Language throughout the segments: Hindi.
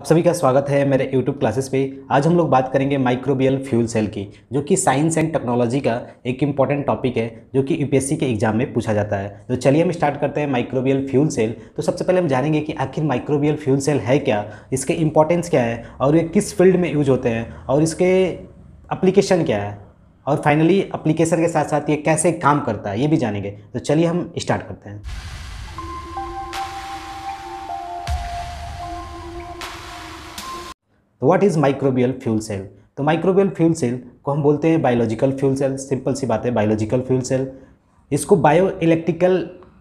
आप सभी का स्वागत है मेरे YouTube क्लासेस पे आज हम लोग बात करेंगे माइक्रोबियल फ्यूल सेल की जो कि साइंस एंड टेक्नोलॉजी का एक इम्पॉर्टेंट टॉपिक है जो कि यूपीएससी के एग्जाम में पूछा जाता है तो चलिए हम स्टार्ट करते हैं माइक्रोबियल फ्यूल सेल तो सबसे पहले हम जानेंगे कि आखिर माइक्रोबियल फ्यूल सेल है क्या इसके इंपॉर्टेंस क्या है और ये किस फील्ड में यूज होते हैं और इसके अप्लीकेशन क्या है और फाइनली अप्लीकेशन के साथ साथ ये कैसे काम करता है ये भी जानेंगे तो चलिए हम स्टार्ट करते हैं तो what is microbial fuel cell तो माइक्रोबियल फ्यूल सेल को हम बोलते हैं बायोलॉजिकल फ्यूल सेल सिंपल सी बात है बायोलॉजिकल फ्यूल सेल इसको बायो इलेक्ट्रिकल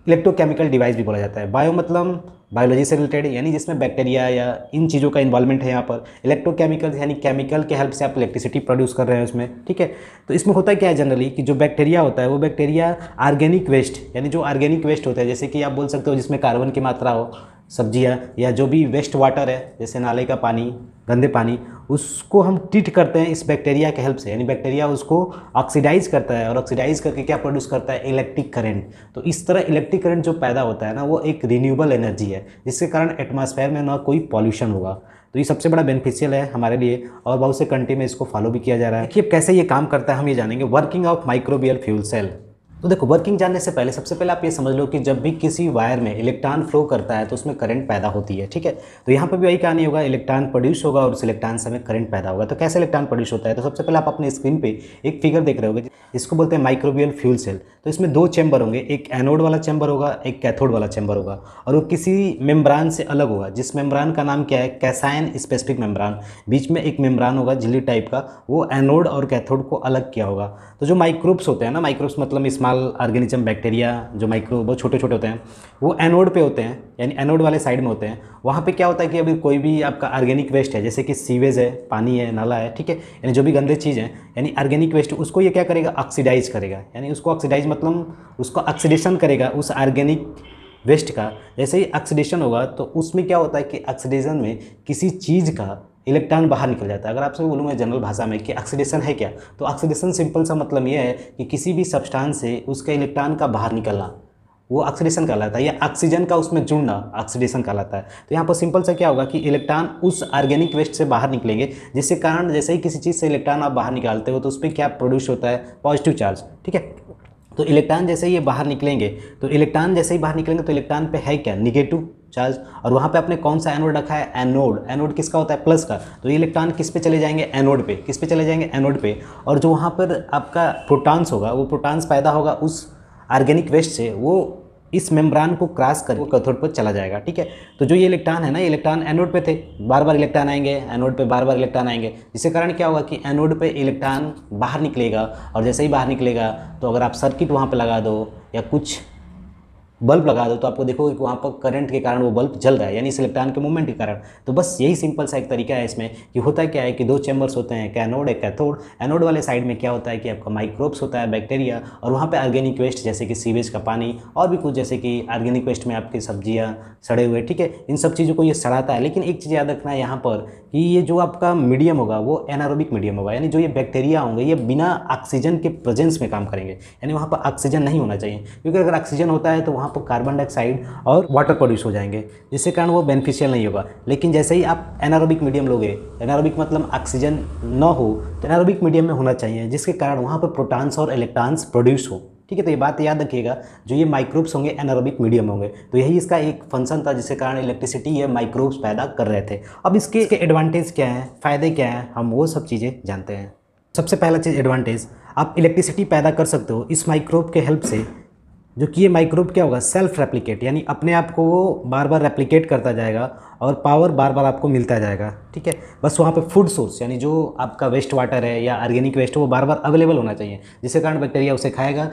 इलेक्ट्रोकेमिकल डिवाइस भी बोला जाता है बायो मतलब बायोलॉजी से रिलेटेड यानी जिसमें बैक्टीरिया या इन चीज़ों का इन्वॉल्वमेंट है यहाँ पर इलेक्ट्रोकेमिकल यानी केमिकल के हेल्प से आप इलेक्ट्रिसिटी प्रोड्यूस कर रहे हैं उसमें ठीक है तो इसमें होता है क्या है जनरली कि जो बैक्टीरिया होता है वो बैक्टीरिया आर्गेनिक वेस्ट यानी जो आर्गेनिक वेस्ट होता है जैसे कि आप बोल सकते हो जिसमें कार्बन की मात्रा हो सब्जियां या जो भी वेस्ट वाटर है जैसे नाले का पानी गंदे पानी उसको हम ट्रीट करते हैं इस बैक्टीरिया के हेल्प से यानी बैक्टीरिया उसको ऑक्सीडाइज करता है और ऑक्सीडाइज करके क्या प्रोड्यूस करता है इलेक्ट्रिक करंट तो इस तरह इलेक्ट्रिक करंट जो पैदा होता है ना वो एक रिन्यूएबल एनर्जी है जिसके कारण एटमॉस्फेयर में ना कोई पॉल्यूशन होगा तो ये सबसे बड़ा बेनिफिशियल है हमारे लिए और बहुत से कंट्री में इसको फॉलो भी किया जा रहा है कि कैसे ये काम करता है हम ये जानेंगे working of microbial fuel cell तो देखो वर्किंग जानने से पहले सबसे पहले आप ये समझ लो कि जब भी किसी वायर में इलेक्ट्रॉन फ्लो करता है तो उसमें करंट पैदा होती है ठीक है तो यहाँ पर भी वही कहानी होगा इलेक्ट्रॉन प्रोड्यूस होगा और उस इलेक्ट्रॉन से हमें करंट पैदा होगा तो कैसे इलेक्ट्रॉन प्रोड्यूस होता है तो सबसे पहले आप अपने स्क्रीन पर एक फिगर देख रहे होगे इसको बोलते हैं माइक्रोवियल फ्यूल सेल तो इसमें दो चैम्बर होंगे एक एनोड वाला चैम्बर होगा एक कैथोड वाला चैम्बर होगा और वो किसी मेम्ब्रान से अलग होगा जिस मेम्ब्रान का नाम क्या है कैसाइन स्पेसिफिक मेम्ब्रान बीच में एक मेम्ब्रान होगा झिल्ली टाइप का वो एनोड और कैथोड को अलग किया होगा तो जो माइक्रोब्स होते हैं ना माइक्रोब्स मतलब स्मार्ट स्मॉल ऑर्गेनिज्म बैक्टीरिया जो माइक्रो बहुत छोटे छोटे होते हैं वो एनोड पे होते हैं यानी एनोड वाले साइड में होते हैं वहाँ पे क्या होता है कि अभी कोई भी आपका ऑर्गेनिक वेस्ट है जैसे कि सीवेज है पानी है नाला है ठीक है यानी जो भी गंदे चीज़ है यानी ऑर्गेनिक वेस्ट उसको ये क्या करेगा ऑक्सीडाइज करेगा यानी उसको ऑक्सीडाइज मतलब उसको ऑक्सीडेशन करेगा उस ऑर्गेनिक वेस्ट का जैसे ही ऑक्सीडेशन होगा तो उसमें क्या होता है कि ऑक्सीडेशन में किसी चीज़ का इलेक्ट्रॉन बाहर निकल जाता है अगर आपसे बोलूँ मैं जनरल भाषा में कि ऑक्सीडेशन है क्या तो ऑक्सीडेशन सिंपल सा मतलब ये है कि किसी भी सब्सटेंस से उसका इलेक्ट्रॉन का बाहर निकलना वो ऑक्सीडेशन कहलाता है या ऑक्सीजन का उसमें जुड़ना ऑक्सीडेशन कहलाता है तो यहाँ पर सिंपल सा क्या होगा कि इलेक्ट्रॉन उस ऑर्गेनिक वेस्ट से बाहर निकलेंगे जिसके कारण जैसे ही किसी चीज़ से इलेक्ट्रॉन आप बाहर निकालते हो तो उस पर क्या प्रोड्यूस होता है पॉजिटिव चार्ज ठीक है तो इलेक्ट्रॉन जैसे ही ये बाहर निकलेंगे तो इलेक्ट्रॉन जैसे ही बाहर निकलेंगे तो इलेक्ट्रॉन पे है क्या निगेटिव चार्ज और वहाँ पे आपने कौन सा एनोड रखा है एनोड एनोड किसका होता है प्लस का तो ये इलेक्ट्रॉन किस पे चले जाएंगे एनोड पे किस पे चले जाएंगे एनोड पे और जो वहाँ पर आपका प्रोटॉन्स होगा वो प्रोटॉन्स पैदा होगा उस ऑर्गेनिक वेस्ट से वो इस मेम्ब्रान को क्रॉस करके कथोड कैथोड पर चला जाएगा ठीक है तो जो ये इलेक्ट्रॉन है ना इलेक्ट्रॉन एनोड पे थे बार बार इलेक्ट्रॉन आएंगे एनोड पे बार बार इलेक्ट्रॉन आएंगे जिसके कारण क्या होगा कि एनोड पे इलेक्ट्रॉन बाहर निकलेगा और जैसे ही बाहर निकलेगा तो अगर आप सर्किट वहाँ पे लगा दो या कुछ बल्ब लगा दो तो आपको देखोगे कि वहाँ पर करंट के कारण वो बल्ब जल रहा है यानी इस इलेक्ट्रॉन के मूवमेंट के कारण तो बस यही सिंपल सा एक तरीका है इसमें कि होता है क्या है कि दो चैम्बर्स होते हैं कैनोड एक कैथोड एनोड वाले साइड में क्या होता है कि आपका माइक्रोब्स होता है बैक्टीरिया और वहाँ पर आर्गेनिक वेस्ट जैसे कि सीवेज का पानी और भी कुछ जैसे कि आर्गेनिक वेस्ट में आपकी सब्जियाँ सड़े हुए ठीक है इन सब चीज़ों को ये सड़ाता है लेकिन एक चीज़ याद रखना है यहाँ पर कि ये जो आपका मीडियम होगा वो एनारोबिक मीडियम होगा यानी जो ये बैक्टीरिया होंगे ये बिना ऑक्सीजन के प्रेजेंस में काम करेंगे यानी वहाँ पर ऑक्सीजन नहीं होना चाहिए क्योंकि अगर ऑक्सीजन होता है तो वहाँ वहाँ पर कार्बन डाइऑक्साइड और वाटर प्रोड्यूस हो जाएंगे जिसके कारण वो बेनिफिशियल नहीं होगा लेकिन जैसे ही आप एनारोबिक मीडियम लोगे एनारोबिक मतलब ऑक्सीजन न हो तो एनारोबिक मीडियम में होना चाहिए जिसके कारण वहाँ पर प्रोटॉन्स और इलेक्ट्रॉन्स प्रोड्यूस हो ठीक है तो ये बात याद रखिएगा जो ये माइक्रोब्स होंगे एनारोबिक मीडियम होंगे तो यही इसका एक फंक्शन था जिसके कारण इलेक्ट्रिसिटी या माइक्रोब्स पैदा कर रहे थे अब इसके इसके एडवांटेज क्या हैं फ़ायदे क्या हैं हम वो सब चीज़ें जानते हैं सबसे पहला चीज़ एडवांटेज आप इलेक्ट्रिसिटी पैदा कर सकते हो इस माइक्रोब के हेल्प से जो कि ये माइक्रोब क्या होगा सेल्फ रेप्लिकेट यानी अपने आप को वो बार बार रेप्लिकेट करता जाएगा और पावर बार बार आपको मिलता जाएगा ठीक है बस वहाँ पे फूड सोर्स यानी जो आपका वेस्ट वाटर है या ऑर्गेनिक वेस्ट है वो बार बार अवेलेबल होना चाहिए जिसके कारण बैक्टीरिया उसे खाएगा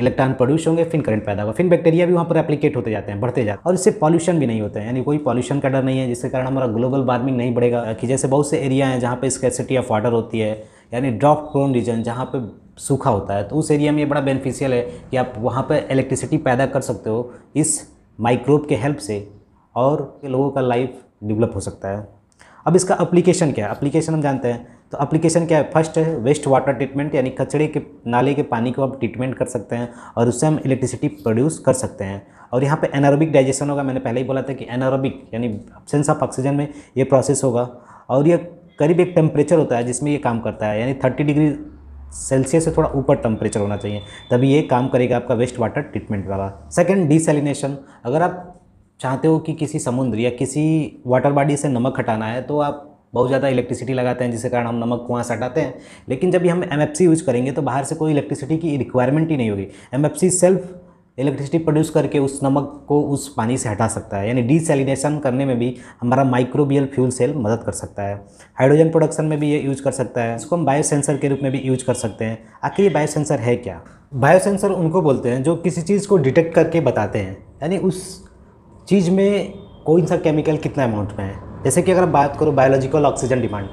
इलेक्ट्रॉन प्रोड्यूस होंगे फिर करंट पैदा होगा फिर बैक्टीरिया भी वहाँ पर एप्लीकेट होते जाते हैं बढ़ते जाते हैं और इससे पॉल्यूशन भी नहीं होता है यानी कोई पॉल्यूशन का डर नहीं है जिसके कारण हमारा ग्लोबल वार्मिंग नहीं बढ़ेगा कि जैसे बहुत से एरिया हैं जहाँ पर स्कैसिटी ऑफ वाटर होती है यानी ड्रॉप प्रोन रीजन जहाँ पर सूखा होता है तो उस एरिया में ये बड़ा बेनिफिशियल है कि आप वहाँ पर इलेक्ट्रिसिटी पैदा कर सकते हो इस माइक्रोब के हेल्प से और लोगों का लाइफ डेवलप हो सकता है अब इसका अप्लीकेशन क्या है अप्लीकेशन हम जानते हैं तो अप्लीकेशन क्या है फर्स्ट है वेस्ट वाटर ट्रीटमेंट यानी कचड़े के नाले के पानी को आप ट्रीटमेंट कर सकते हैं और उससे हम इलेक्ट्रिसिटी प्रोड्यूस कर सकते हैं और यहाँ पे एनारोबिक डाइजेशन होगा मैंने पहले ही बोला था कि एनारोबिक यानी अब्सेंस ऑफ ऑक्सीजन में ये प्रोसेस होगा और ये करीब एक टेम्परेचर होता है जिसमें ये काम करता है यानी थर्टी डिग्री सेल्सियस से थोड़ा ऊपर टेम्परेचर होना चाहिए तभी ये काम करेगा आपका वेस्ट वाटर ट्रीटमेंट वाला सेकेंड डिसेलिनेशन अगर आप चाहते हो कि किसी समुद्र या किसी वाटर बॉडी से नमक हटाना है तो आप बहुत ज़्यादा इलेक्ट्रिसिटी लगाते हैं जिसके कारण हम नमक वहाँ से हटाते हैं लेकिन जब भी हम एम यूज़ करेंगे तो बाहर से कोई इलेक्ट्रिसिटी की रिक्वायरमेंट ही नहीं होगी एम सेल्फ इलेक्ट्रिसिटी प्रोड्यूस करके उस नमक को उस पानी से हटा सकता है यानी डीसेलिनेशन करने में भी हमारा माइक्रोबियल फ्यूल सेल मदद कर सकता है हाइड्रोजन प्रोडक्शन में भी ये यूज कर सकता है इसको हम बायोसेंसर के रूप में भी यूज कर सकते हैं आखिर ये बायोसेंसर है क्या बायोसेंसर उनको बोलते हैं जो किसी चीज़ को डिटेक्ट करके बताते हैं यानी उस चीज़ में कौन सा केमिकल कितना अमाउंट में है जैसे कि अगर बात करो बायोलॉजिकल ऑक्सीजन डिमांड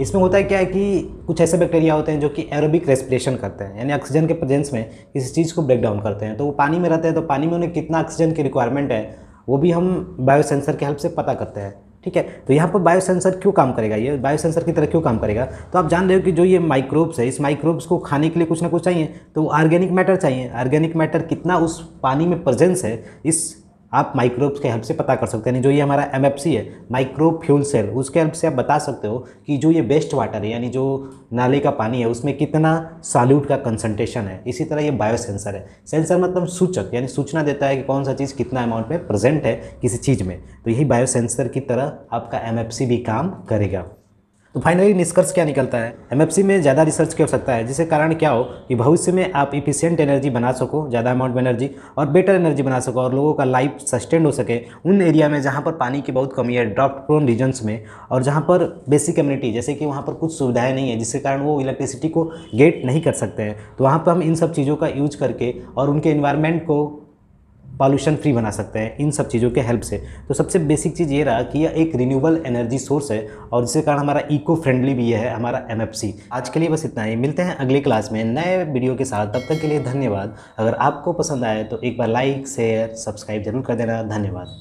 इसमें होता है क्या है कि कुछ ऐसे बैक्टीरिया होते हैं जो कि एरोबिक रेस्पिरेशन करते हैं यानी ऑक्सीजन के प्रेजेंस में किसी चीज़ को ब्रेक डाउन करते हैं तो वो पानी में रहते हैं तो पानी में उन्हें कितना ऑक्सीजन की रिक्वायरमेंट है वो भी हम बायोसेंसर की हेल्प से पता करते हैं ठीक है तो यहाँ पर बायोसेंसर क्यों काम करेगा ये बायोसेंसर की तरह क्यों काम करेगा तो आप जान रहे हो कि जो ये माइक्रोब्स है इस माइक्रोब्स को खाने के लिए कुछ ना कुछ चाहिए तो ऑर्गेनिक मैटर चाहिए ऑर्गेनिक मैटर कितना उस पानी में प्रेजेंस है इस आप माइक्रोब्स के हेल्प से पता कर सकते हैं जो ये हमारा एम है माइक्रो फ्यूल सेल उसके हेल्प से आप बता सकते हो कि जो ये बेस्ट वाटर है यानी जो नाले का पानी है उसमें कितना सॉल्यूट का कंसनट्रेशन है इसी तरह ये बायो सेंसर है सेंसर मतलब सूचक यानी सूचना देता है कि कौन सा चीज़ कितना अमाउंट में प्रेजेंट है किसी चीज़ में तो यही बायो सेंसर की तरह आपका एम भी काम करेगा तो फाइनली निष्कर्ष क्या निकलता है एमएफसी में ज़्यादा रिसर्च की आवश्यकता है जिसके कारण क्या हो कि भविष्य में आप इफिशियंट एनर्जी बना सको ज़्यादा अमाउंट में एनर्जी और बेटर एनर्जी बना सको और लोगों का लाइफ सस्टेंड हो सके उन एरिया में जहाँ पर पानी की बहुत कमी है ड्रॉप प्रोन रीजन्स में और जहाँ पर बेसिक कम्युनिटी जैसे कि वहाँ पर कुछ सुविधाएँ नहीं है जिसके कारण वो इलेक्ट्रिसिटी को गेट नहीं कर सकते हैं तो वहाँ पर हम इन सब चीज़ों का यूज करके और उनके इन्वायरमेंट को पॉल्यूशन फ्री बना सकते हैं इन सब चीज़ों के हेल्प से तो सबसे बेसिक चीज़ ये रहा कि यह एक रिन्यूएबल एनर्जी सोर्स है और जिसके कारण हमारा इको फ्रेंडली भी है हमारा एम आज के लिए बस इतना ही मिलते हैं अगले क्लास में नए वीडियो के साथ तब तक के लिए धन्यवाद अगर आपको पसंद आए तो एक बार लाइक शेयर सब्सक्राइब जरूर कर देना धन्यवाद